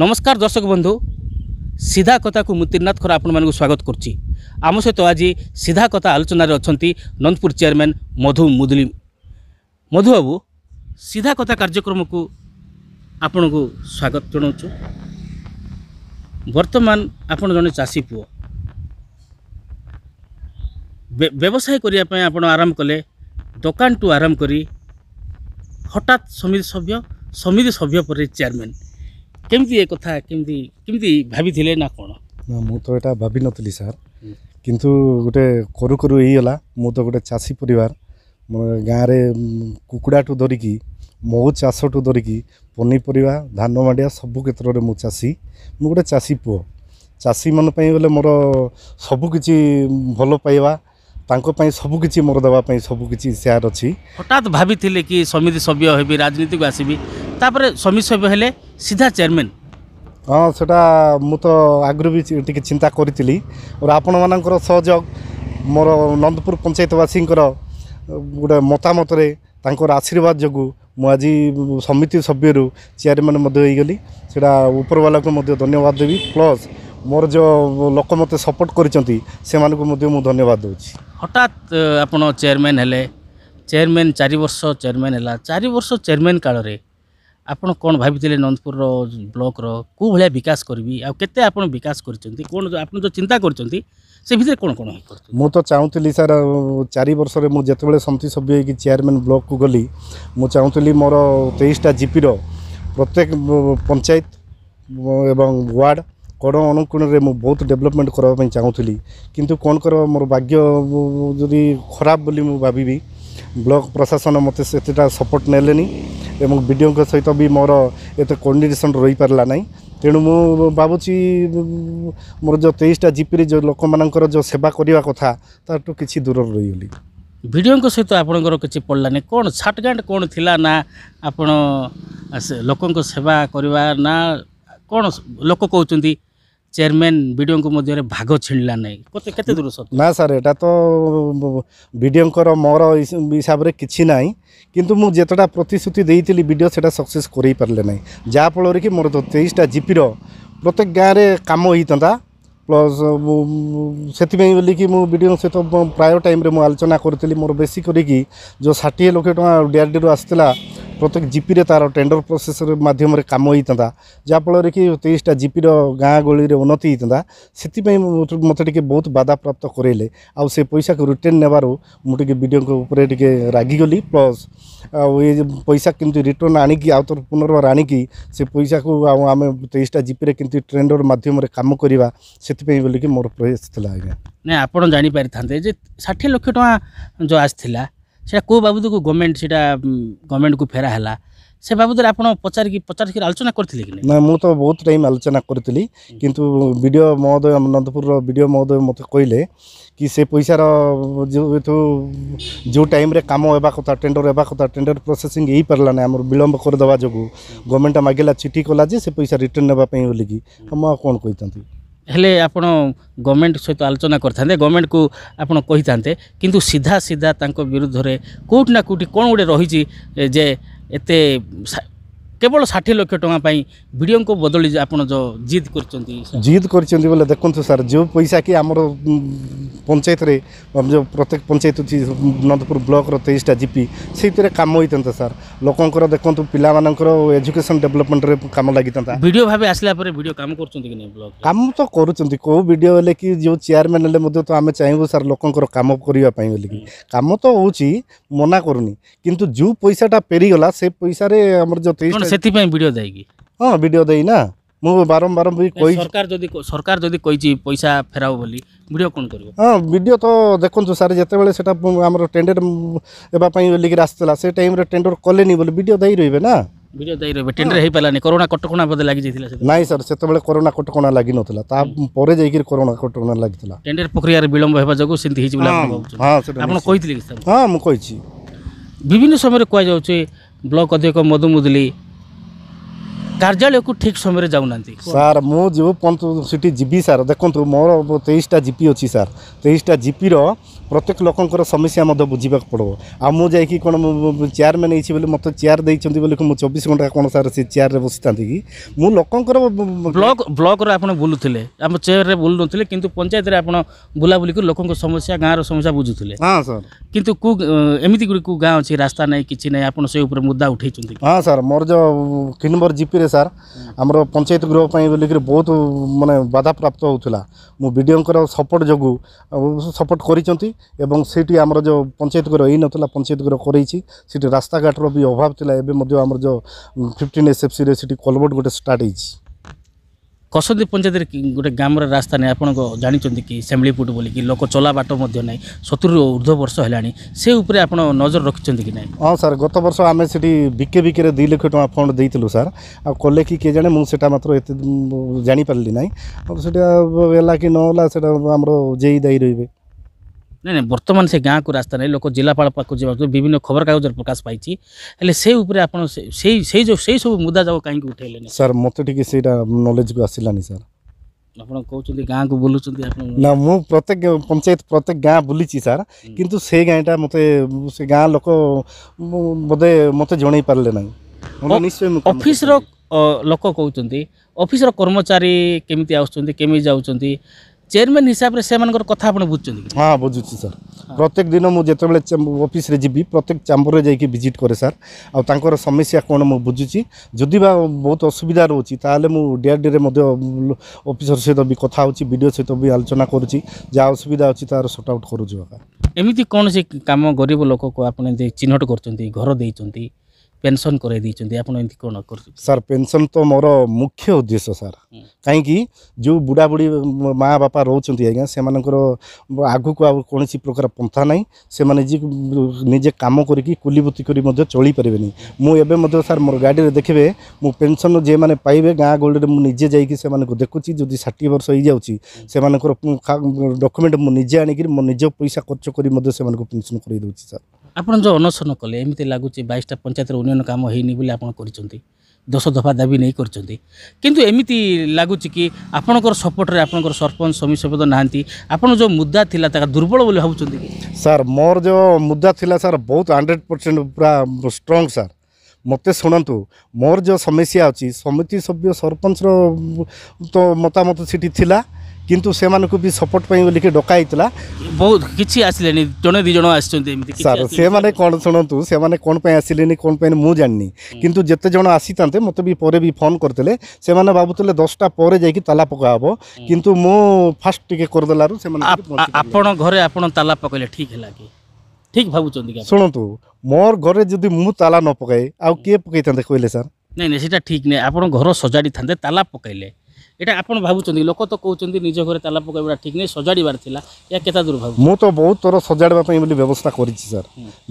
ନମସ୍କାର ଦର୍ଶକ ବନ୍ଧୁ ସିଧା କଥାକୁ ମୁଁ ତ୍ରିନାଥଙ୍କର ଆପଣମାନଙ୍କୁ ସ୍ୱାଗତ କରୁଛି ଆମ ସହିତ ଆଜି ସିଧା କଥା ଆଲୋଚନାରେ ଅଛନ୍ତି ନନ୍ଦପୁର ଚେୟାରମ୍ୟାନ୍ ମଧୁ ମୁଦୁଲି ମଧୁବାବୁ ସିଧା କଥା କାର୍ଯ୍ୟକ୍ରମକୁ ଆପଣଙ୍କୁ ସ୍ୱାଗତ ଜଣାଉଛୁ ବର୍ତ୍ତମାନ ଆପଣ ଜଣେ ଚାଷୀ ପୁଅ ବ୍ୟବସାୟ କରିବା ପାଇଁ ଆପଣ ଆରମ୍ଭ କଲେ ଦୋକାନଠୁ ଆରମ୍ଭ କରି ହଠାତ୍ ସମିତି ସଭ୍ୟ ସମିତି ସଭ୍ୟ ପରେ ଚେୟାରମ୍ୟାନ୍ କେମିତି ଏ କଥା କେମିତି କେମିତି ଭାବିଥିଲେ ନା କ'ଣ ମୁଁ ତ ଏଇଟା ଭାବିନଥିଲି ସାର୍ କିନ୍ତୁ ଗୋଟେ କରୁ କରୁ ହେଇଗଲା ମୁଁ ତ ଗୋଟେ ଚାଷୀ ପରିବାର ଗାଁରେ କୁକୁଡ଼ାଠୁ ଧରିକି ମହୁ ଚାଷଠୁ ଧରିକି ପନିପରିବା ଧାନ ମାଣ୍ଡିଆ ସବୁ କ୍ଷେତ୍ରରେ ମୁଁ ଚାଷୀ ମୁଁ ଗୋଟେ ଚାଷୀ ପୁଅ ଚାଷୀମାନଙ୍କ ପାଇଁ ବୋଲେ ମୋର ସବୁକିଛି ଭଲ ପାଇବା ତାଙ୍କ ପାଇଁ ସବୁକିଛି ମୋର ଦେବା ପାଇଁ ସବୁକିଛି ସେୟାର ଅଛି ହଠାତ୍ ଭାବିଥିଲେ କି ସମିତି ସଭ୍ୟ ହେବି ରାଜନୀତିକୁ ଆସିବି ତାପରେ ସମିତି ସଭ୍ୟ ହେଲେ ସିଧା ଚେୟାରମ୍ୟାନ୍ ହଁ ସେଇଟା ମୁଁ ତ ଆଗରୁ ବି ଟିକେ ଚିନ୍ତା କରିଥିଲି ଆଉ ଆପଣମାନଙ୍କର ସହଯୋଗ ମୋର ନନ୍ଦପୁର ପଞ୍ଚାୟତବାସୀଙ୍କର ଗୋଟେ ମତାମତରେ ତାଙ୍କର ଆଶୀର୍ବାଦ ଯୋଗୁଁ ମୁଁ ଆଜି ସମିତି ସଭ୍ୟରୁ ଚେୟାରମ୍ୟାନ୍ ମଧ୍ୟ ହୋଇଗଲି ସେଇଟା ଉପରବାଲାକୁ ମଧ୍ୟ ଧନ୍ୟବାଦ ଦେବି ପ୍ଲସ୍ ମୋର ଯେଉଁ ଲୋକ ମୋତେ ସପୋର୍ଟ କରିଛନ୍ତି ସେମାନଙ୍କୁ ମଧ୍ୟ ମୁଁ ଧନ୍ୟବାଦ ଦେଉଛି হঠাৎ ଆପଣ ଚେୟାରମ୍ୟାନ୍ ହେଲେ ଚେୟାରମ୍ୟାନ୍ ଚାରି ବର୍ଷ ଚେୟାରମ୍ୟାନ୍ ହେଲା ଚାରି ବର୍ଷ ଚେୟାରମ୍ୟାନ୍ କାଳରେ ଆପଣ କ'ଣ ଭାବିଥିଲେ ନନ୍ଦପୁରର ବ୍ଲକ୍ର କେଉଁ ଭଳିଆ ବିକାଶ କରିବି ଆଉ କେତେ ଆପଣ ବିକାଶ କରିଛନ୍ତି କ'ଣ ଆପଣ ଯେଉଁ ଚିନ୍ତା କରିଛନ୍ତି ସେ ଭିତରେ କ'ଣ କ'ଣ ହେଇପାରୁଛି ମୁଁ ତ ଚାହୁଁଥିଲି ସାର୍ ଚାରି ବର୍ଷରେ ମୁଁ ଯେତେବେଳେ ସମିତି ସଭ୍ୟ ହେଇକି ଚେୟାରମ୍ୟାନ୍ ବ୍ଲକ୍କୁ ଗଲି ମୁଁ ଚାହୁଁଥିଲି ମୋର ତେଇଶଟା ଜିପିର ପ୍ରତ୍ୟେକ ପଞ୍ଚାୟତ ଏବଂ ୱାର୍ଡ଼ କ'ଣ ଅନୁକୋଣରେ ମୁଁ ବହୁତ ଡେଭଲପମେଣ୍ଟ କରିବା ପାଇଁ ଚାହୁଁଥିଲି କିନ୍ତୁ କ'ଣ କରିବା ମୋର ଭାଗ୍ୟ ଯଦି ଖରାପ ବୋଲି ମୁଁ ଭାବିବି ବ୍ଲକ୍ ପ୍ରଶାସନ ମୋତେ ସେତେଟା ସପୋର୍ଟ ନେଲେନି ଏବଂ ବି ଡିଓଙ୍କ ସହିତ ବି ମୋର ଏତେ କୋର୍ଡ଼ିନେସନ୍ ରହିପାରିଲା ନାହିଁ ତେଣୁ ମୁଁ ଭାବୁଛି ମୋର ଯେଉଁ ତେଇଶଟା ଜିପିରେ ଯେଉଁ ଲୋକମାନଙ୍କର ଯେଉଁ ସେବା କରିବା କଥା ତାଠୁ କିଛି ଦୂରରେ ରହିଗଲି ଭିଡ଼ିଓଙ୍କ ସହିତ ଆପଣଙ୍କର କିଛି ପଡ଼ିଲାନି କ'ଣ ସାର୍ଟଗାଣ୍ଟ କ'ଣ ଥିଲା ନା ଆପଣ ଲୋକଙ୍କ ସେବା କରିବା ନା କ'ଣ ଲୋକ କହୁଛନ୍ତି চেয়ারম্যান ବିଡ଼ିଓଙ୍କ ମଧ୍ୟରେ ଭାଗ ଛିଣିଲା ନାହିଁ କେତେ କେତେ ଦୂର ସତ ନା ସାର୍ ଏଇଟା ତ ବିଡ଼ିଓଙ୍କର ମୋର ହିସାବରେ କିଛି ନାହିଁ କିନ୍ତୁ ମୁଁ ଯେତେଟା ପ୍ରତିଶ୍ରୁତି ଦେଇଥିଲି ବିଡ଼ିଓ ସେଇଟା ସକ୍ସେସ୍ କରେଇ ପାରିଲେ ନାହିଁ ଯାହାଫଳରେ କି ମୋର ତେଇଶଟା ଜିପିର ପ୍ରତ୍ୟେକ ଗାଁରେ କାମ ହେଇଥାନ୍ତା ପ୍ଲସ୍ ସେଥିପାଇଁ ବୋଲିକି ମୁଁ ବିଡ଼ିଓଙ୍କ ସହିତ ପ୍ରାୟ ଟାଇମ୍ରେ ମୁଁ ଆଲୋଚନା କରିଥିଲି ମୋର ବେଶୀ କରିକି ଯେଉଁ ଷାଠିଏ ଲକ୍ଷ ଟଙ୍କା ଡିଆର୍ଡ଼ିରୁ ଆସିଥିଲା ପ୍ରତ୍ୟେକ ଜିପିରେ ତାର ଟେଣ୍ଡର ପ୍ରୋସେସ୍ ମାଧ୍ୟମରେ କାମ ହେଇଥାନ୍ତା ଯାହାଫଳରେ କି ତେଇଶଟା ଜିପିର ଗାଁ ଗହଳିରେ ଉନ୍ନତି ହେଇଥାନ୍ତା ସେଥିପାଇଁ ମୋତେ ଟିକେ ବହୁତ ବାଧାପ୍ରାପ୍ତ କରାଇଲେ ଆଉ ସେ ପଇସାକୁ ରିଟର୍ଣ୍ଣ ନେବାରୁ ମୁଁ ଟିକେ ବିଡ଼ିଓଙ୍କ ଉପରେ ଟିକେ ରାଗିଗଲି ପ୍ଲସ୍ ଆଉ ଏ ପଇସା କେମିତି ରିଟର୍ଣ୍ଣ ଆଣିକି ଆଉ ଥର ପୁନର୍ବାର ଆଣିକି ସେ ପଇସାକୁ ଆଉ ଆମେ ତେଇଶଟା ଜିପିରେ କେମିତି ଟେଣ୍ଡର ମାଧ୍ୟମରେ କାମ କରିବା ସେଥିପାଇଁ ବୋଲିକି ମୋର ପ୍ରୟାସ ଥିଲା ଆଜ୍ଞା ନାଇଁ ଆପଣ ଜାଣିପାରିଥାନ୍ତେ ଯେ ଷାଠିଏ ଲକ୍ଷ ଟଙ୍କା ଯେଉଁ ଆସିଥିଲା সেটা কেউ বাবদকু গভর্নমেন্ট সেটা গভর্নমেন্টকু ফেরা হেলা সে বাবদরে আপনার পচারিকি পচারিকি আলোচনা করলে কি না মু তো বহুত টাইম আলোচনা করলি কিন্তু বিডিও মহোদয় নন্দপুর বিডিও মহোদয় মতো কইলে কি সে পয়সার যেহেতু যে টাইমরে কাম হওয়া কথা টেন্ডর হওয়া কথা টেন্ডর প্রসেসিং হয়ে পারা না আমার বিলম্ব করে দেওয়া যোগ গভর্নমেন্ট মাগিলা চিঠি কলা যে সে পয়সা রিটর্ন নেওয়া বলিকি মু কোণ কইতান্তি ହେଲେ ଆପଣ ଗଭର୍ଣ୍ଣମେଣ୍ଟ ସହିତ ଆଲୋଚନା କରିଥାନ୍ତେ ଗଭର୍ଣ୍ଣମେଣ୍ଟକୁ ଆପଣ କହିଥାନ୍ତେ କିନ୍ତୁ ସିଧା ସିଧା ତାଙ୍କ ବିରୁଦ୍ଧରେ କେଉଁଠି ନା କେଉଁଠି କ'ଣ ଗୋଟେ ରହିଛି ଯେ ଏତେ কেবল ষাঠিয়ে লক্ষ টাকা পাই ভিডিওকে বদলি আপনার যে জিদ করছেন জিদ করছেন বলে দেখুন স্যার যে পয়সা কি আমার পঞ্চায়েতরে যে প্রত্যেক পঞ্চায়েত অছি নন্দপুর ব্লকর তেইশটা জিপি সেইতিরে কাম হইতা স্যার লোকর দেখুন পিলা পিলামানঙ্কর এজুকেশন ডেভেলপমেন্টরে কাম লাগিতা ভিডিও ভাবে আসলা পরে ভিডিও কাম করছেন কি না ব্লক কাম তো করছেন কেউ ভিডিও হলে কি যে চেয়ারম্যান হলে তো আমি চাইবু স্যার লোকর কাম করা পাই বলি কি কাম তো হচ্ছে মনা করুনি কিন্তু যে পয়সাটা পেরিগলা সে পয়সার আমার যে তেইশ ସେଥିପାଇଁ ଭିଡ଼ିଓ ଦେଇକି ହଁ ଭିଡ଼ିଓ ଦେଇ ନା ମୁଁ ବାରମ୍ବାର ବି କହିଛି ସରକାର ଯଦି ସରକାର ଯଦି କହିଛି ପଇସା ଫେରାଉ ବୋଲି ଭିଡ଼ିଓ କ'ଣ କରିବ ହଁ ଭିଡ଼ିଓ ତ ଦେଖନ୍ତୁ ସାର୍ ଯେତେବେଳେ ସେଟା ଆମର ଟେଣ୍ଡର ହେବା ପାଇଁ ବୋଲିକିରି ଆସିଥିଲା ସେ ଟାଇମ୍ରେ ଟେଣ୍ଡର କଲେନି ବୋଲି ଭିଡ଼ିଓ ଦେଇ ରହିବେ ନା ଭିଡ଼ିଓ ଦେଇ ରହିବେ ଟେଣ୍ଡର ହେଇପାରିଲାନି କରୋନା କଟକଣା ବୋଧେ ଲାଗିଯାଇଥିଲା ନାଇଁ ସାର୍ ସେତେବେଳେ କରୋନା କଟକଣା ଲାଗିନଥିଲା ତାପରେ ଯାଇକିରି କରୋନା କଟକଣା ଲାଗିଥିଲା ଟେଣ୍ଡର ପ୍ରକ୍ରିୟାରେ ବିଳମ୍ବ ହେବା ଯୋଗୁଁ ସେମିତି ହେଇଛି ବୋଲି ଆପଣ କହିଥିଲେ କି ସାର୍ ହଁ ମୁଁ କହିଛି ବିଭିନ୍ନ ସମୟରେ କୁହାଯାଉଛି ବ୍ଲକ ଅଧ୍ୟକ୍ଷ ମଧୁ ମୁଦୁଲି କାର୍ଯ୍ୟାଳୟକୁ ଠିକ୍ ସମୟରେ ଯାଉନାହାନ୍ତି ସାର୍ ମୁଁ ଯିବୁ ସେଠି ଯିବି ସାର୍ ଦେଖନ୍ତୁ ମୋର ତେଇଶଟା ଜିପି ଅଛି ସାର୍ ତେଇଶଟା ଜିପିର ପ୍ରତ୍ୟେକ ଲୋକଙ୍କର ସମସ୍ୟା ମଧ୍ୟ ବୁଝିବାକୁ ପଡ଼ିବ ଆଉ ମୁଁ ଯାଇକି କ'ଣ ଚେୟାରମ୍ୟାନ୍ ହେଇଛି ବୋଲି ମୋତେ ଚେୟାର ଦେଇଛନ୍ତି ବୋଲି ମୁଁ ଚବିଶ ଘଣ୍ଟା କ'ଣ ସାର୍ ସେ ଚେୟାରରେ ବସିଥାନ୍ତି କି ମୁଁ ଲୋକଙ୍କର ବ୍ଲକ୍ ବ୍ଲକ୍ରେ ଆପଣ ବୁଲୁଥିଲେ ଆମ ଚେୟାରରେ ବୁଲୁନଥିଲେ କିନ୍ତୁ ପଞ୍ଚାୟତରେ ଆପଣ ବୁଲାବୁଲି କରି ଲୋକଙ୍କ ସମସ୍ୟା ଗାଁର ସମସ୍ୟା ବୁଝୁଥିଲେ ହଁ ସାର୍ କିନ୍ତୁ କେଉଁ ଏମିତି ଗୁଡ଼ିକୁ ଗାଁ ଅଛି ରାସ୍ତା ନାହିଁ କିଛି ନାହିଁ ଆପଣ ସେ ଉପରେ ମୁଦ୍ଦା ଉଠାଇଛନ୍ତି ହଁ ସାର୍ ମୋର ଯେଉଁ କିନ୍ବର ଜିପିରେ ସାର୍ ଆମର ପଞ୍ଚାୟତ ଗୃହ ପାଇଁ ବୋଲିକିରି ବହୁତ ମାନେ ବାଧାପ୍ରାପ୍ତ ହେଉଥିଲା ମୁଁ ବିଡ଼ିଓଙ୍କର ସପୋର୍ଟ ଯୋଗୁଁ ସପୋର୍ଟ କରିଛନ୍ତି ଏବଂ ସେଇଠି ଆମର ଯେଉଁ ପଞ୍ଚାୟତ ଘର ହେଇନଥିଲା ପଞ୍ଚାୟତ ଘର କରେଇଛି ସେଇଠି ରାସ୍ତାଘାଟର ବି ଅଭାବ ଥିଲା ଏବେ ମଧ୍ୟ ଆମର ଯେଉଁ ଫିଫ୍ଟିନ୍ ଏସ୍ଏଫ୍ସିରେ ସେଇଠି କଲବର୍ଟ ଗୋଟେ ଷ୍ଟାର୍ଟ ହେଇଛି କସଦି ପଞ୍ଚାୟତରେ ଗୋଟେ ଗ୍ରାମର ରାସ୍ତା ନାହିଁ ଆପଣ ଜାଣିଛନ୍ତି କି ସେମିଳିପୁଟ ବୋଲିକି ଲୋକ ଚଲା ବାଟ ମଧ୍ୟ ନାହିଁ ସତୁରିରୁ ଉର୍ଦ୍ଧ୍ୱ ବର୍ଷ ହେଲାଣି ସେ ଉପରେ ଆପଣ ନଜର ରଖିଛନ୍ତି କି ନାହିଁ ହଁ ସାର୍ ଗତ ବର୍ଷ ଆମେ ସେଠି ବିକେ ବିକେରେ ଦୁଇ ଲକ୍ଷ ଟଙ୍କା ଫଣ୍ଡ ଦେଇଥିଲୁ ସାର୍ ଆଉ କଲେ କି କିଏ ଜାଣେ ମୁଁ ସେଟା ମାତ୍ର ଏତେ ଜାଣିପାରିଲି ନାହିଁ ଆଉ ସେଟା ହେଲା କି ନ ହେଲା ସେଟା ଆମର ଜେଇ ଦାୟୀ ରହିବେ नै से सहाँको रास्ता नै लोक जिल्लापा विभिन्न खबरकगज प्रकाश पाइन्छ होइस मुद्दा जो कहीँक उठाले मिटा नलेजको आसि आउँछ ना मु प्रत्येक पंचायत प्रत्येक गाँ बुली सर्छु सही गाई टा मेरो गाँ लोक बे म जे नै निश्चय अफिस र लोक अफिस र कर्मचारी केमि जान्छ চেয়ারম্যান হিসাবে সে কথা আপনি বুঝছেন হ্যাঁ বুঝুছি স্যার প্রত্যেক দিন মু যেতবেলে অফিসে যাবি প্রত্যেক চেম্বরে যাই ভিজিট করে স্যার আপনার সমস্যা কোণ মু বুঝুছি যদি বা বহু অসুবিধা রয়েছে তাহলে মু ডিআরডি মধ্যে অফিসর সহ বি কথা হচ্ছি বিডিও সহ বি আলোচনা করছি যা অসুবিধা অছি তার সর্ট আউট করুছি এমনি কোণ কাম গরিব লোক আপনি চিহ্নট করছেন ঘর দিয়েছেন ପେନସନ୍ କରାଇ ଦେଇଛନ୍ତି ଆପଣ ଏମିତି କ'ଣ କରୁଛନ୍ତି ସାର୍ ପେନସନ୍ ତ ମୋର ମୁଖ୍ୟ ଉଦ୍ଦେଶ୍ୟ ସାର୍ କାହିଁକି ଯେଉଁ ବୁଢ଼ାବୁଢ଼ୀ ମା ବାପା ରହୁଛନ୍ତି ଆଜ୍ଞା ସେମାନଙ୍କର ଆଗକୁ ଆଉ କୌଣସି ପ୍ରକାର ପନ୍ଥା ନାହିଁ ସେମାନେ ଯିଏ ନିଜେ କାମ କରିକି କୁଲିବୃତ୍ତି କରି ମଧ୍ୟ ଚଳିପାରିବେନି ମୁଁ ଏବେ ମଧ୍ୟ ସାର୍ ମୋର ଗାଡ଼ିରେ ଦେଖିବେ ମୁଁ ପେନସନ୍ ଯେଉଁମାନେ ପାଇବେ ଗାଁ ଗହଳିରେ ମୁଁ ନିଜେ ଯାଇକି ସେମାନଙ୍କୁ ଦେଖୁଛି ଯଦି ଷାଠିଏ ବର୍ଷ ହେଇଯାଉଛି ସେମାନଙ୍କର ଡକୁମେଣ୍ଟ ମୁଁ ନିଜେ ଆଣିକିରି ମୋ ନିଜ ପଇସା ଖର୍ଚ୍ଚ କରି ମଧ୍ୟ ସେମାନଙ୍କୁ ପେନସନ୍ କରାଇ ଦେଉଛି ସାର୍ ଆପଣ ଯେଉଁ ଅନଶନ କଲେ ଏମିତି ଲାଗୁଛି ବାଇଶଟା ପଞ୍ଚାୟତର ଉନ୍ନୟନ କାମ ହେଇନି ବୋଲି ଆପଣ କରିଛନ୍ତି ଦଶ ଦଫା ଦାବି ନେଇ କରିଛନ୍ତି କିନ୍ତୁ ଏମିତି ଲାଗୁଛି କି ଆପଣଙ୍କର ସପୋର୍ଟରେ ଆପଣଙ୍କର ସରପଞ୍ଚ ସମିତି ସଭ୍ୟ ନାହାନ୍ତି ଆପଣ ଯେଉଁ ମୁଦ୍ଦା ଥିଲା ତାହା ଦୁର୍ବଳ ବୋଲି ଭାବୁଛନ୍ତି କି ସାର୍ ମୋର ଯେଉଁ ମୁଦ୍ଦା ଥିଲା ସାର୍ ବହୁତ ହଣ୍ଡ୍ରେଡ଼ ପରସେଣ୍ଟ ପୁରା ଷ୍ଟ୍ରଙ୍ଗ ସାର୍ ମୋତେ ଶୁଣନ୍ତୁ ମୋର ଯେଉଁ ସମସ୍ୟା ଅଛି ସମିତି ସଭ୍ୟ ସରପଞ୍ଚର ତ ମତାମତ ସେଠି ଥିଲା କିନ୍ତୁ ସେମାନଙ୍କୁ ବି ସପୋର୍ଟ ପାଇଁ ବୋଲିକି ଡକା ହେଇଥିଲା ବହୁତ କିଛି ଆସିଲେନି ଜଣେ ଦୁଇ ଜଣ ଆସିଛନ୍ତି ଏମିତି ସାର୍ ସେମାନେ କ'ଣ ଶୁଣନ୍ତୁ ସେମାନେ କ'ଣ ପାଇଁ ଆସିଲେନି କ'ଣ ପାଇଁ ମୁଁ ଜାଣିନି କିନ୍ତୁ ଯେତେ ଜଣ ଆସିଥାନ୍ତେ ମୋତେ ବି ପରେ ବି ଫୋନ୍ କରିଥିଲେ ସେମାନେ ଭାବୁଥିଲେ ଦଶଟା ପରେ ଯାଇକି ତାଲା ପକା ହେବ କିନ୍ତୁ ମୁଁ ଫାଷ୍ଟ ଟିକେ କରିଦେଲାରୁ ସେମାନେ ଆପଣ ଘରେ ଆପଣ ତାଲା ପକାଇଲେ ଠିକ୍ ହେଲା କି ଠିକ୍ ଭାବୁଛନ୍ତି ଶୁଣନ୍ତୁ ମୋର ଘରେ ଯଦି ମୁଁ ତାଲା ନ ପକାଏ ଆଉ କିଏ ପକାଇଥାନ୍ତେ କହିଲେ ସାର୍ ନାଇଁ ନାଇଁ ସେଇଟା ଠିକ୍ ନାହିଁ ଆପଣ ଘର ସଜାଡ଼ି ଥାନ୍ତେ ତାଲା ପକାଇଲେ এটা ଆପଣ ଭାବୁଛନ୍ତି ଲୋକ ତ କହୁଛନ୍ତି ନିଜ ଘରେ ତାଲା ପକାଇବାଟା ଠିକ୍ ନାହିଁ ସଜାଡ଼ିବାର ଥିଲା ଏହା କେତେ ଦୂର ଭାବୁ ମୁଁ ତ ବହୁତ ଥର ସଜାଡ଼ିବା ପାଇଁ ବୋଲି ବ୍ୟବସ୍ଥା କରିଛି ସାର୍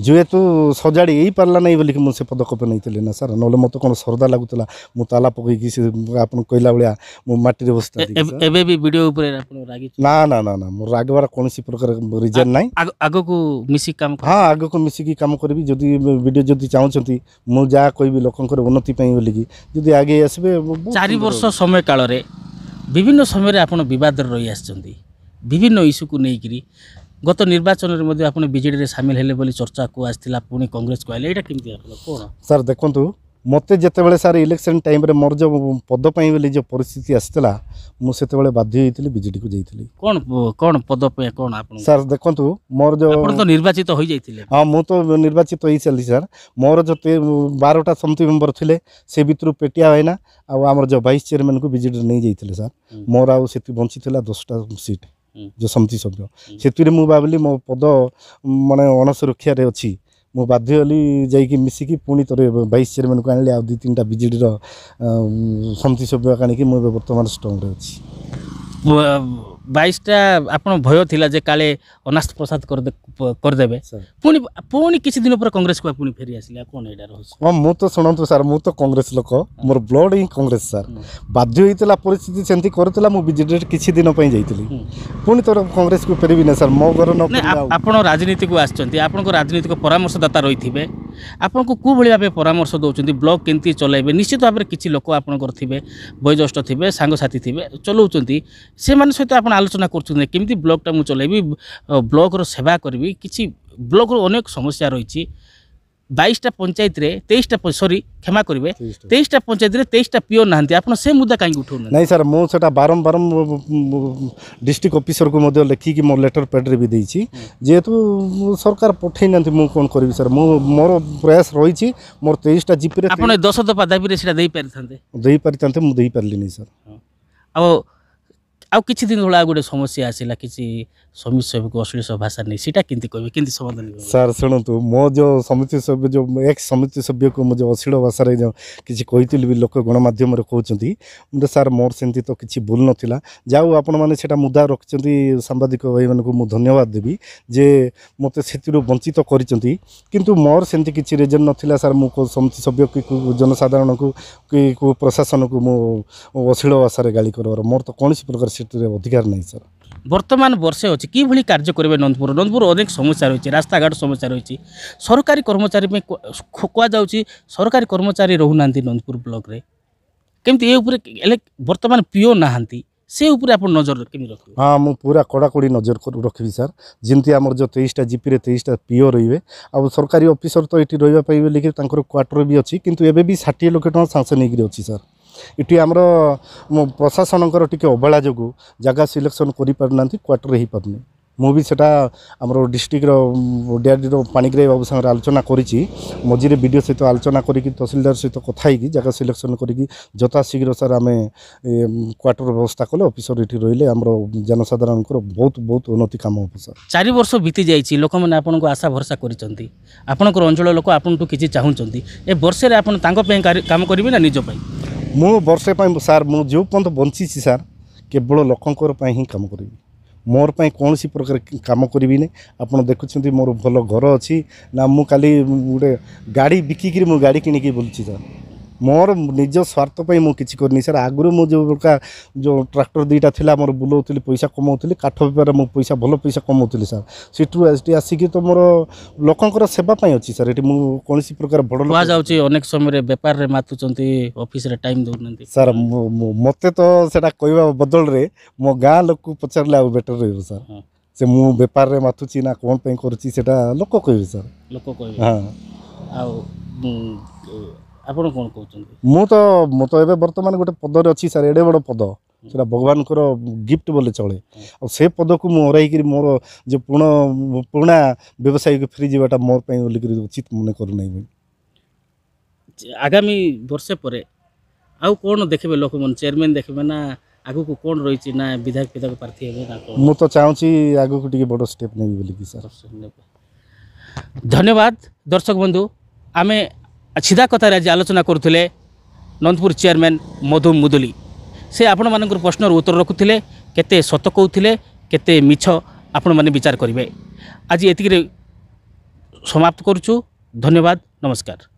ଯେହେତୁ ସଜାଡ଼ି ହେଇପାରିଲା ନାହିଁ ବୋଲିକି ମୁଁ ସେ ପଦକ୍ଷେପ ନେଇଥିଲି ନା ସାର୍ ନହେଲେ ମୋତେ କ'ଣ ଶ୍ରଦ୍ଧା ଲାଗୁଥିଲା ମୁଁ ତାଲା ପକାଇକି ସେ ଆପଣ କହିଲା ଭଳିଆ ମୁଁ ମାଟିରେ ବସିଥିଲି ଏବେ ବି ଭିଡ଼ିଓ ଉପରେ ଆପଣ ରାଗି ନା ନା ନା ନା ମୋର ରାଗିବାର କୌଣସି ପ୍ରକାର ରିଜନ୍ ନାହିଁ ଆଗକୁ ମିଶିକି କାମ ହଁ ଆଗକୁ ମିଶିକି କାମ କରିବି ଯଦି ଭିଡ଼ିଓ ଯଦି ଚାହୁଁଛନ୍ତି ମୁଁ ଯାହା କହିବି ଲୋକଙ୍କର ଉନ୍ନତି ପାଇଁ ବୋଲିକି ଯଦି ଆଗେଇ ଆସିବେ ଚାରି ବର୍ଷ ସମୟ କାଳରେ ଭିତରେ ବିଭିନ୍ନ ସମୟରେ ଆପଣ ବିବାଦରେ ରହିଆସିଛନ୍ତି ବିଭିନ୍ନ ଇସ୍ୟୁକୁ ନେଇକରି ଗତ ନିର୍ବାଚନରେ ମଧ୍ୟ ଆପଣ ବିଜେଡ଼ିରେ ସାମିଲ ହେଲେ ବୋଲି ଚର୍ଚ୍ଚାକୁ ଆସିଥିଲା ପୁଣି କଂଗ୍ରେସ କହିଲେ ଏଇଟା କେମିତି ଆପଣ କ'ଣ ସାର୍ ଦେଖନ୍ତୁ ମୋତେ ଯେତେବେଳେ ସାର୍ ଇଲେକ୍ସନ୍ ଟାଇମ୍ରେ ମୋର ଯେଉଁ ପଦ ପାଇଁ ବୋଲି ଯେଉଁ ପରିସ୍ଥିତି ଆସିଥିଲା ମୁଁ ସେତେବେଳେ ବାଧ୍ୟ ହେଇଥିଲି ବିଜେଡ଼ିକୁ ଯାଇଥିଲି କ'ଣ କ'ଣ ପଦ ପାଇଁ କ'ଣ ଆପଣ ସାର୍ ଦେଖନ୍ତୁ ମୋର ଯେଉଁ ତ ନିର୍ବାଚିତ ହୋଇଯାଇଥିଲେ ହଁ ମୁଁ ତ ନିର୍ବାଚିତ ହେଇସାରିଲି ସାର୍ ମୋର ଯେତେ ବାରଟା ସମିତି ମେମ୍ବର ଥିଲେ ସେ ଭିତରୁ ପେଟିଆ ଭାଇନା ଆଉ ଆମର ଯେଉଁ ଭାଇସ୍ ଚେୟାରମ୍ୟାନ୍କୁ ବିଜେଡ଼ିରେ ନେଇଯାଇଥିଲେ ସାର୍ ମୋର ଆଉ ସେଠି ବଞ୍ଚିଥିଲା ଦଶଟା ସିଟ୍ ଯେଉଁ ସମିତି ସଭ୍ୟ ସେଥିରେ ମୁଁ ଭାବିଲି ମୋ ପଦ ମାନେ ଅଣସୁରକ୍ଷାରେ ଅଛି ମୁଁ ବାଧ୍ୟ ହେଲି ଯାଇକି ମିଶିକି ପୁଣି ଥରେ ଭାଇସ୍ ଚେୟାରମ୍ୟାନ୍କୁ ଆଣିଲି ଆଉ ଦୁଇ ତିନିଟା ବିଜେଡ଼ିର ସମିତି ସଭ୍ୟ ଆଣିକି ମୁଁ ଏବେ ବର୍ତ୍ତମାନ ଷ୍ଟ୍ରଙ୍ଗରେ ଅଛି বাইশটা আপনার ভয় লা যে কালে অনাস্ত প্রসাদ করেদেবে পুঁ পুঁ কিছু দিন পরে কংগ্রেস কু পুঁ ফেরি আসলে কোণ এটা রয়েছে হ্যাঁ মু তো শুণতু স্যার মু তো কংগ্রেস লোক মোর ব্লড হি কংগ্রেস স্যার বাধ্য হয়েছিল পরিস্থিতি সেমতি করুলা মু বিজেডি কিছু দিন পাই যাই পুঁ তো কংগ্রেস কু ফেরিবি না স্যার মো ঘর আপনার রাজনীতি কু আসছেন আপনার রাজনৈতিক পরামর্শদাতা রয়েছে আপনার কোভাবে ভাবে পরামর্শ দৌঁছেন ব্লক কেমি চলাইবে নিশ্চিত ভাবে কিছু লোক আপনার থাকবে বয়োজ্যেষ্ঠ থাকবে সাংসাথী থাকবে চলাউছেন সে সহ আপনার ଆଲୋଚନା କରୁଛନ୍ତି କେମିତି ବ୍ଲଗ୍ଟା ମୁଁ ଚଲାଇବି ବ୍ଲଗ୍ର ସେବା କରିବି କିଛି ବ୍ଲଗ୍ର ଅନେକ ସମସ୍ୟା ରହିଛି বাইশটা পঞ্চায়েতরে তেইশটা সরি ক্ষমা করবে তেইশটা পঞ্চায়েতরে তেইশটা পিওর না আপনার সে মুদা কাইকি উঠাও না স্যার মু সেটা বারম্বার ডিস্ট্রিক্ট অফিসরকু মধ্যে লেখিকি মো লেটর প্যাডরে বি দিয়েছি যেহেতু সরকার পঠাই না মু কোন করবি স্যার মু মোর প্রয়াস রয়েছে মোর তেইশটা জিপিরে আপনার দশ দফা দাবিরে সেটা দেই পারিথান্তে দেই পারিথান্তে মু দেই পারলিনি স্যার আও ଆଉ କିଛି ଦିନ ଭଳିଆ ଗୋଟେ ସମସ୍ୟା ଆସିଲା କିଛି ସମିତି ସଭ୍ୟକୁ ଅଶ୍ଳୀଳ ଭାଷା ନେଇ ସେଇଟା କେମିତି କହିବେ କେମିତି ସମାଧାନ ସାର୍ ଶୁଣନ୍ତୁ ମୋ ଯେଉଁ ସମିତି ସଭ୍ୟ ଯେଉଁ ଏକ୍ସ ସମିତି ସଭ୍ୟକୁ ମୁଁ ଯେଉଁ ଅଶ୍ଳୀଳ ଭାଷାରେ ଯେଉଁ କିଛି କହିଥିଲି ବି ଲୋକ ଗଣମାଧ୍ୟମରେ କହୁଛନ୍ତି ମୁଁ ସାର୍ ମୋର ସେମିତି ତ କିଛି ଭୁଲ ନଥିଲା ଯାଉ ଆପଣମାନେ ସେଇଟା ମୁଦା ରଖିଛନ୍ତି ସାମ୍ବାଦିକ ଭାଇମାନଙ୍କୁ ମୁଁ ଧନ୍ୟବାଦ ଦେବି ଯେ ମୋତେ ସେଥିରୁ ବଞ୍ଚିତ କରିଛନ୍ତି କିନ୍ତୁ ମୋର ସେମିତି କିଛି ରିଜନ୍ ନଥିଲା ସାର୍ ମୁଁ ସମିତି ସଭ୍ୟ କି ଜନସାଧାରଣଙ୍କୁ କି ପ୍ରଶାସନକୁ ମୁଁ ଅଶ୍ଳୀଳ ଭାଷାରେ ଗାଳି କରିବାର ମୋର ତ କୌଣସି ପ୍ରକାର ସେଥିରେ ଅଧିକାର ନାହିଁ ସାର୍ বর্তমান বর্ষে অছে কিভাবে কার্য করবে নন্দপুর নন্দপুর অনেক সমস্যা রয়েছে রাস্তাঘাট সমস্যা রয়েছে সরকারি কর্মচারী কুযাচ্ছে সরকারি কর্মচারী রহুনা নন্দপুর ব্লকরে কেমি এ উপরে হলে বর্তমান পিও না সে উপরে আপনার নজর কেমি রাখবে হ্যাঁ মু পুরা কড়াকড়ি নজর রাখবি স্যার যেমনি আমার যে তেইশটা জিপিরে তেইশটা পিও রয়েবে আরকারী অফিসর তো এটি রহবা বলি তাঁর কোয়ার্টর বি অ কিন্তু এবে বি ষাটিয়ে লক্ষ টাকা সাংসন হয়েকি অ স্যার ଏଠି ଆମର ପ୍ରଶାସନଙ୍କର ଟିକେ ଅବହେଳା ଯୋଗୁଁ ଜାଗା ସିଲେକ୍ସନ୍ କରିପାରୁନାହାନ୍ତି କ୍ୱାର୍ଟର୍ ହେଇପାରୁନି ମୁଁ ବି ସେଇଟା ଆମର ଡିଷ୍ଟ୍ରିକ୍ଟର ଡିଆର୍ଡିର ପାଣିଗ୍ରାହୀ ବାବୁ ସାଙ୍ଗରେ ଆଲୋଚନା କରିଛି ମଝିରେ ବିଡ଼ିଓ ସହିତ ଆଲୋଚନା କରିକି ତହସିଲଦାର ସହିତ କଥା ହେଇକି ଜାଗା ସିଲେକ୍ସନ୍ କରିକି ଯଥାଶୀଘ୍ର ସାର୍ ଆମେ କ୍ୱାର୍ଟର ବ୍ୟବସ୍ଥା କଲେ ଅଫିସର ଏଠି ରହିଲେ ଆମର ଜନସାଧାରଣଙ୍କର ବହୁତ ବହୁତ ଉନ୍ନତି କାମ ହେବ ସାର୍ ଚାରି ବର୍ଷ ବିତି ଯାଇଛି ଲୋକମାନେ ଆପଣଙ୍କୁ ଆଶା ଭରସା କରିଛନ୍ତି ଆପଣଙ୍କର ଅଞ୍ଚଳ ଲୋକ ଆପଣଙ୍କଠୁ କିଛି ଚାହୁଁଛନ୍ତି ଏ ବର୍ଷରେ ଆପଣ ତାଙ୍କ ପାଇଁ କାମ କରିବେ ନା ନିଜ ପାଇଁ ମୁଁ ବର୍ଷେ ପାଇଁ ସାର୍ ମୁଁ ଯେଉଁ ପର୍ଯ୍ୟନ୍ତ ବଞ୍ଚିଛି ସାର୍ କେବଳ ଲୋକଙ୍କର ପାଇଁ ହିଁ କାମ କରିବି ମୋର ପାଇଁ କୌଣସି ପ୍ରକାର କାମ କରିବିନି ଆପଣ ଦେଖୁଛନ୍ତି ମୋର ଭଲ ଘର ଅଛି ନା ମୁଁ କାଲି ଗୋଟେ ଗାଡ଼ି ବିକିକିରି ମୁଁ ଗାଡ଼ି କିଣିକି ବୁଲୁଛି ସାର୍ ମୋର ନିଜ ସ୍ୱାର୍ଥ ପାଇଁ ମୁଁ କିଛି କରିନି ସାର୍ ଆଗରୁ ମୁଁ ଯେଉଁ ପ୍ରକାର ଯେଉଁ ଟ୍ରାକ୍ଟର ଦୁଇଟା ଥିଲା ମୋର ବୁଲାଉଥିଲି ପଇସା କମାଉଥିଲି କାଠ ବେପାରରେ ମୁଁ ପଇସା ଭଲ ପଇସା କମାଉଥିଲି ସାର୍ ସେଠୁ ଏଠି ଆସିକି ତ ମୋର ଲୋକଙ୍କର ସେବା ପାଇଁ ଅଛି ସାର୍ ଏଠି ମୁଁ କୌଣସି ପ୍ରକାର ବଡ଼ କୁହାଯାଉଛି ଅନେକ ସମୟରେ ବେପାରରେ ମାତୁଛନ୍ତି ଅଫିସରେ ଟାଇମ୍ ଦେଉନାହାନ୍ତି ସାର୍ ମୋତେ ତ ସେଇଟା କହିବା ବଦଳରେ ମୋ ଗାଁ ଲୋକକୁ ପଚାରିଲେ ଆଉ ବେଟର୍ ରହିବ ସାର୍ ସେ ମୁଁ ବେପାରରେ ମାତୁଛି ନା କ'ଣ ପାଇଁ କରୁଛି ସେଇଟା ଲୋକ କହିବେ ସାର୍ ଲୋକ କହିବେ ହଁ ଆଉ ଆପଣ କ'ଣ କହୁଛନ୍ତି ମୁଁ ତ ମୁଁ ତ ଏବେ ବର୍ତ୍ତମାନ ଗୋଟେ ପଦରେ ଅଛି ସାର୍ ଏଡ଼େ ବଡ଼ ପଦ ସେଇଟା ଭଗବାନଙ୍କର ଗିଫ୍ଟ ବୋଲେ ଚଳେ ଆଉ ସେ ପଦକୁ ମୁଁ ହରାଇକିରି ମୋର ଯେ ପୁରୁଣା ପୁରୁଣା ବ୍ୟବସାୟକୁ ଫେରିଯିବାଟା ମୋ ପାଇଁ ବୋଲିକରି ଉଚିତ ମନେ କରୁନାହିଁ ମୁଁ ଆଗାମୀ ବର୍ଷ ପରେ ଆଉ କ'ଣ ଦେଖିବେ ଲୋକମାନେ ଚେୟାରମ୍ୟାନ୍ ଦେଖିବେ ନା ଆଗକୁ କ'ଣ ରହିଛି ନା ବିଧାୟକ ବିଧାୟକ ପ୍ରାର୍ଥୀ ହେବେ ନା ମୁଁ ତ ଚାହୁଁଛି ଆଗକୁ ଟିକେ ବଡ଼ ସ୍ଟେପ୍ ନେବି ବୋଲିକି ସାର୍ ଧନ୍ୟବାଦ ଦର୍ଶକ ବନ୍ଧୁ ଆମେ ସିଧା କଥାରେ ଆଜି ଆଲୋଚନା କରୁଥିଲେ ନନ୍ଦପୁର ଚେୟାରମ୍ୟାନ୍ ମଧୁ ମୁଦୁଲି ସେ ଆପଣମାନଙ୍କର ପ୍ରଶ୍ନର ଉତ୍ତର ରଖୁଥିଲେ କେତେ ସତ କହୁଥିଲେ କେତେ ମିଛ ଆପଣମାନେ ବିଚାର କରିବେ ଆଜି ଏତିକିରେ ସମାପ୍ତ କରୁଛୁ ଧନ୍ୟବାଦ ନମସ୍କାର